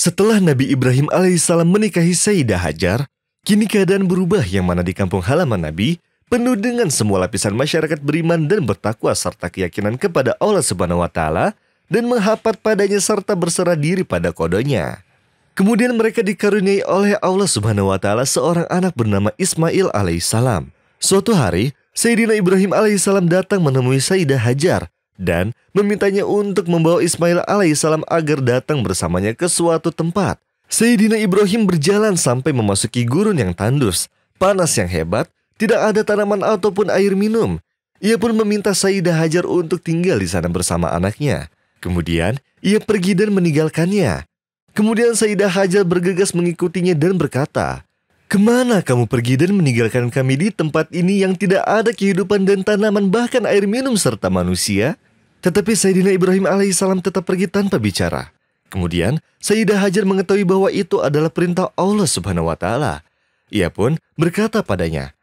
Setelah Nabi Ibrahim alaihissalam menikahi Sayyidah Hajar, kini keadaan berubah yang mana di kampung halaman Nabi penuh dengan semua lapisan masyarakat beriman dan bertakwa serta keyakinan kepada Allah Subhanahu wa taala dan menghapat padanya serta berserah diri pada kodonya. Kemudian mereka dikaruniai oleh Allah Subhanahu wa taala seorang anak bernama Ismail alaihissalam. Suatu hari, Sayyidina Ibrahim alaihissalam datang menemui Sayyidah Hajar dan memintanya untuk membawa Ismail alaihissalam agar datang bersamanya ke suatu tempat. Sayyidina Ibrahim berjalan sampai memasuki gurun yang tandus, panas yang hebat, tidak ada tanaman ataupun air minum. Ia pun meminta Sayyidah Hajar untuk tinggal di sana bersama anaknya. Kemudian, ia pergi dan meninggalkannya. Kemudian Sayyidah Hajar bergegas mengikutinya dan berkata, Kemana kamu pergi dan meninggalkan kami di tempat ini yang tidak ada kehidupan dan tanaman bahkan air minum serta manusia? Tetapi Sayyidina Ibrahim alaihissalam tetap pergi tanpa bicara. Kemudian, Sayyidah Hajar mengetahui bahwa itu adalah perintah Allah subhanahu wa ta'ala. Ia pun berkata padanya,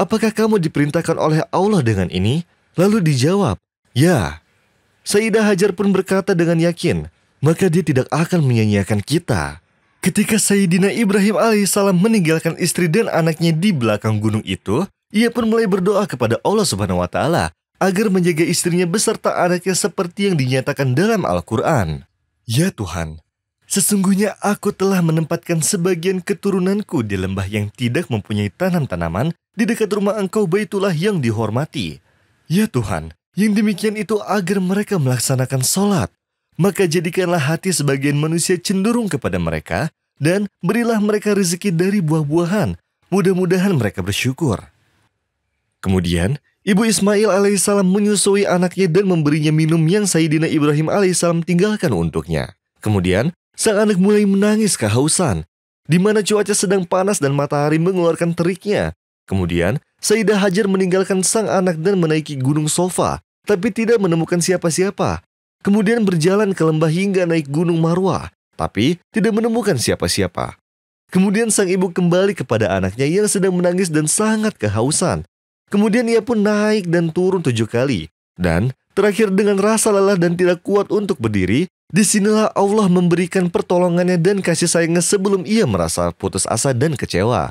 Apakah kamu diperintahkan oleh Allah dengan ini? Lalu dijawab, Ya. Sayyidah Hajar pun berkata dengan yakin, maka dia tidak akan menyanyiakan kita. Ketika Sayyidina Ibrahim alaihissalam meninggalkan istri dan anaknya di belakang gunung itu, ia pun mulai berdoa kepada Allah Subhanahu wa taala agar menjaga istrinya beserta anaknya seperti yang dinyatakan dalam Al-Quran. Ya Tuhan, sesungguhnya aku telah menempatkan sebagian keturunanku di lembah yang tidak mempunyai tanam-tanaman di dekat rumah engkau baitullah yang dihormati. Ya Tuhan, yang demikian itu agar mereka melaksanakan sholat. Maka jadikanlah hati sebagian manusia cenderung kepada mereka dan berilah mereka rezeki dari buah-buahan. Mudah-mudahan mereka bersyukur. Kemudian, Ibu Ismail alaihissalam menyusui anaknya dan memberinya minum yang Sayyidina Ibrahim alaihissalam tinggalkan untuknya. Kemudian, sang anak mulai menangis kehausan, di mana cuaca sedang panas dan matahari mengeluarkan teriknya. Kemudian, Sayyidah Hajar meninggalkan sang anak dan menaiki gunung sofa, tapi tidak menemukan siapa-siapa. Kemudian berjalan ke lembah hingga naik gunung Marwah, tapi tidak menemukan siapa-siapa. Kemudian sang ibu kembali kepada anaknya yang sedang menangis dan sangat kehausan. Kemudian ia pun naik dan turun tujuh kali. Dan terakhir dengan rasa lelah dan tidak kuat untuk berdiri, disinilah Allah memberikan pertolongannya dan kasih sayangnya sebelum ia merasa putus asa dan kecewa.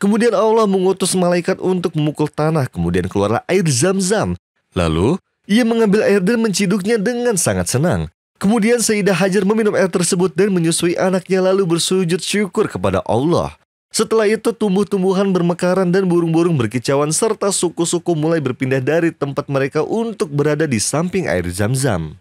Kemudian Allah mengutus malaikat untuk memukul tanah, kemudian keluarlah air zam-zam. Lalu, ia mengambil air dan menciduknya dengan sangat senang. Kemudian Sayyidah Hajar meminum air tersebut dan menyusui anaknya lalu bersujud syukur kepada Allah. Setelah itu tumbuh-tumbuhan bermekaran dan burung-burung berkicauan serta suku-suku mulai berpindah dari tempat mereka untuk berada di samping air zam-zam.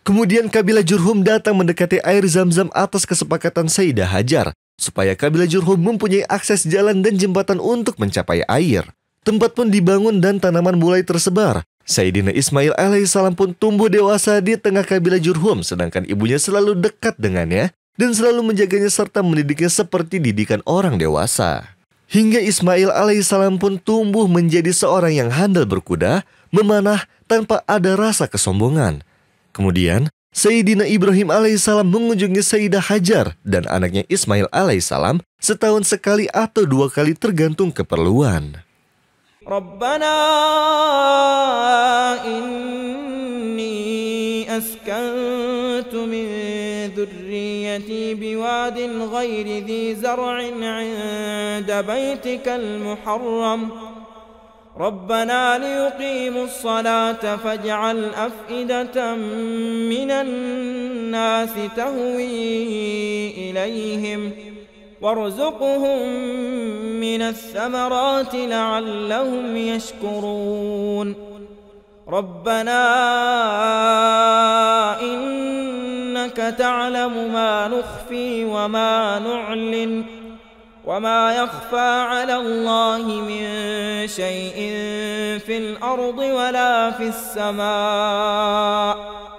Kemudian kabilah Jurhum datang mendekati air zam-zam atas kesepakatan Saidah Hajar, supaya kabilah Jurhum mempunyai akses jalan dan jembatan untuk mencapai air. Tempat pun dibangun dan tanaman mulai tersebar. Sayyidina Ismail alaihissalam pun tumbuh dewasa di tengah kabilah Jurhum, sedangkan ibunya selalu dekat dengannya dan selalu menjaganya serta mendidiknya seperti didikan orang dewasa. Hingga Ismail alaihissalam pun tumbuh menjadi seorang yang handal berkuda, memanah tanpa ada rasa kesombongan. Kemudian, Sayyidina Ibrahim alaihissalam mengunjungi Sayyidah Hajar dan anaknya Ismail alaihissalam setahun sekali atau dua kali tergantung keperluan. Rabbana أسكنت من ذريتي بواد غير ذي زرع عند بيتك المحرم ربنا ليقيموا الصلاة فاجعل أفئدة من الناس تهوي إليهم وارزقهم من الثمرات لعلهم يشكرون ربنا إنك تعلم ما نخفي وما نعلن وما يخفى على الله من شيء في الأرض ولا في السماء